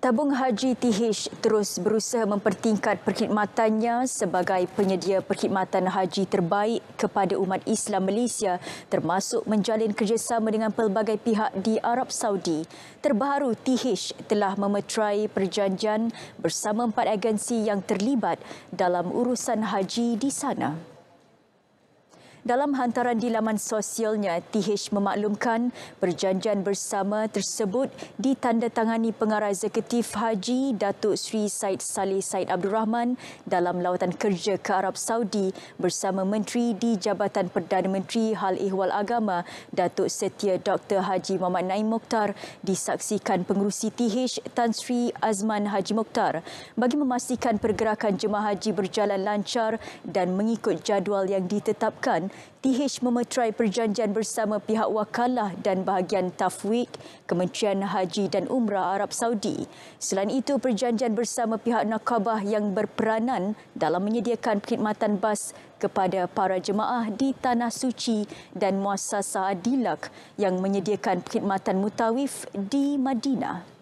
Tabung Haji TH terus berusaha mempertingkat perkhidmatannya sebagai penyedia perkhidmatan haji terbaik kepada umat Islam Malaysia termasuk menjalin kerjasama dengan pelbagai pihak di Arab Saudi. Terbaru, TH telah memeterai perjanjian bersama empat agensi yang terlibat dalam urusan haji di sana. Dalam hantaran di laman sosialnya, TH memaklumkan perjanjian bersama tersebut ditandatangani pengarah eksekutif Haji Datuk Sri Said Saleh Said Abdul Rahman dalam lawatan kerja ke Arab Saudi bersama Menteri di Jabatan Perdana Menteri Hal Ehwal Agama Datuk Setia Dr. Haji Muhammad Naim Mokhtar disaksikan pengurusi TH Tan Sri Azman Haji Mokhtar bagi memastikan pergerakan jemaah haji berjalan lancar dan mengikut jadual yang ditetapkan TH memeterai perjanjian bersama pihak wakalah dan bahagian Tafwik, Kementerian Haji dan Umrah Arab Saudi. Selain itu, perjanjian bersama pihak nakabah yang berperanan dalam menyediakan perkhidmatan bas kepada para jemaah di Tanah Suci dan Muasasa Adilak yang menyediakan perkhidmatan mutawif di Madinah.